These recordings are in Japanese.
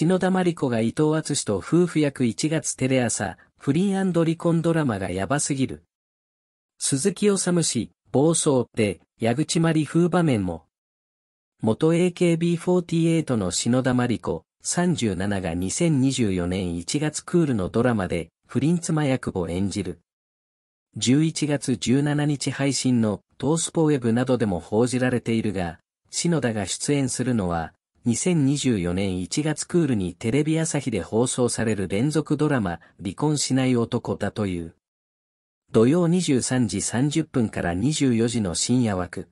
篠田麻里子が伊藤敦史と夫婦役1月テレ朝、不倫離婚ドラマがやばすぎる。鈴木治氏、暴走って、矢口まり風場面も。元 AKB48 の篠田麻里子、37が2024年1月クールのドラマで、不倫妻役を演じる。11月17日配信のトースポウェブなどでも報じられているが、篠田が出演するのは、2024年1月クールにテレビ朝日で放送される連続ドラマ、離婚しない男だという。土曜23時30分から24時の深夜枠。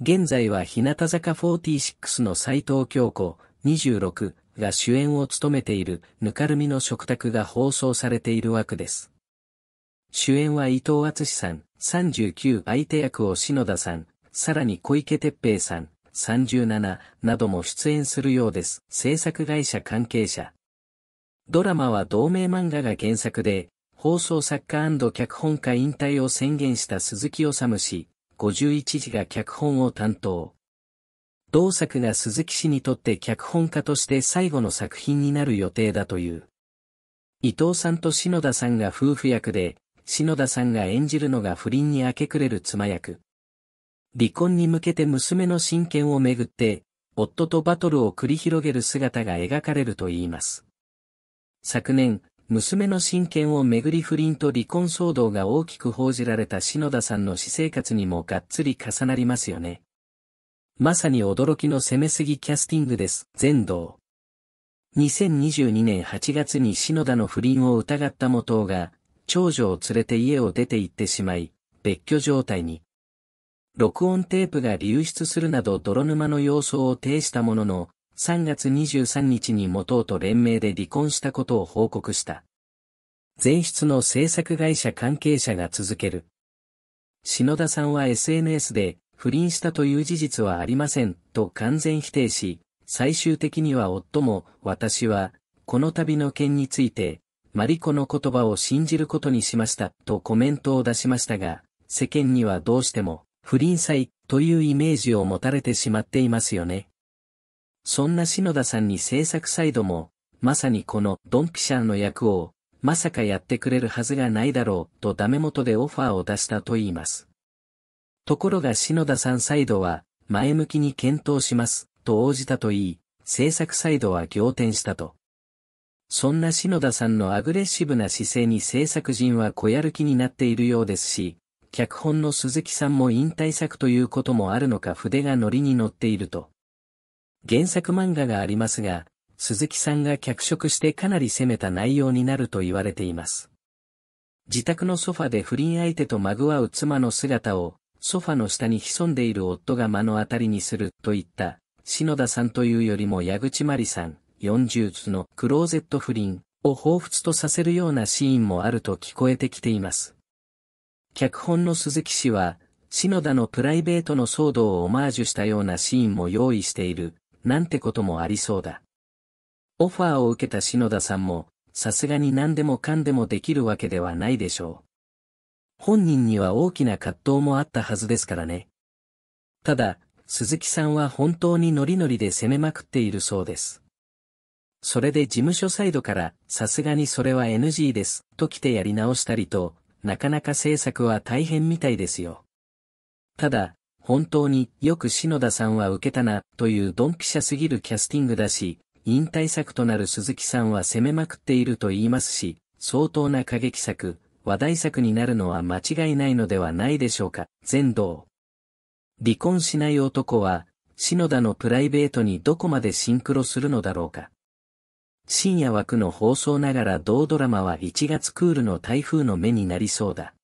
現在は日向坂46の斎藤京子、26が主演を務めているぬかるみの食卓が放送されている枠です。主演は伊藤敦さん、39相手役を篠田さん、さらに小池哲平さん、37なども出演するようです。制作会社関係者。ドラマは同名漫画が原作で、放送作家脚本家引退を宣言した鈴木治氏、51時が脚本を担当。同作が鈴木氏にとって脚本家として最後の作品になる予定だという。伊藤さんと篠田さんが夫婦役で、篠田さんが演じるのが不倫に明け暮れる妻役。離婚に向けて娘の親権をめぐって、夫とバトルを繰り広げる姿が描かれるといいます。昨年、娘の親権をめぐり不倫と離婚騒動が大きく報じられた篠田さんの私生活にもがっつり重なりますよね。まさに驚きの攻めすぎキャスティングです、全道。2022年8月に篠田の不倫を疑った元が、長女を連れて家を出て行ってしまい、別居状態に。録音テープが流出するなど泥沼の様相を呈したものの、3月23日に元と連名で離婚したことを報告した。前出の制作会社関係者が続ける。篠田さんは SNS で、不倫したという事実はありません、と完全否定し、最終的には夫も、私は、この度の件について、マリコの言葉を信じることにしました、とコメントを出しましたが、世間にはどうしても、不倫祭というイメージを持たれてしまっていますよね。そんな篠田さんに制作サイドも、まさにこのドンピシャーの役を、まさかやってくれるはずがないだろうとダメ元でオファーを出したと言います。ところが篠田さんサイドは、前向きに検討します、と応じたと言い、制作サイドは仰天したと。そんな篠田さんのアグレッシブな姿勢に制作陣は小やる気になっているようですし、脚本の鈴木さんも引退作ということもあるのか筆がノリに乗っていると。原作漫画がありますが、鈴木さんが脚色してかなり攻めた内容になると言われています。自宅のソファで不倫相手とまぐわう妻の姿を、ソファの下に潜んでいる夫が目の当たりにするといった、篠田さんというよりも矢口まりさん、40つのクローゼット不倫を彷彿とさせるようなシーンもあると聞こえてきています。脚本の鈴木氏は、篠田のプライベートの騒動をオマージュしたようなシーンも用意している、なんてこともありそうだ。オファーを受けた篠田さんも、さすがに何でもかんでもできるわけではないでしょう。本人には大きな葛藤もあったはずですからね。ただ、鈴木さんは本当にノリノリで攻めまくっているそうです。それで事務所サイドから、さすがにそれは NG です、と来てやり直したりと、なかなか制作は大変みたいですよ。ただ、本当によく篠田さんは受けたな、というドンピシャすぎるキャスティングだし、引退作となる鈴木さんは攻めまくっていると言いますし、相当な過激作、話題作になるのは間違いないのではないでしょうか、全道。離婚しない男は、篠田のプライベートにどこまでシンクロするのだろうか。深夜枠の放送ながら同ドラマは1月クールの台風の目になりそうだ。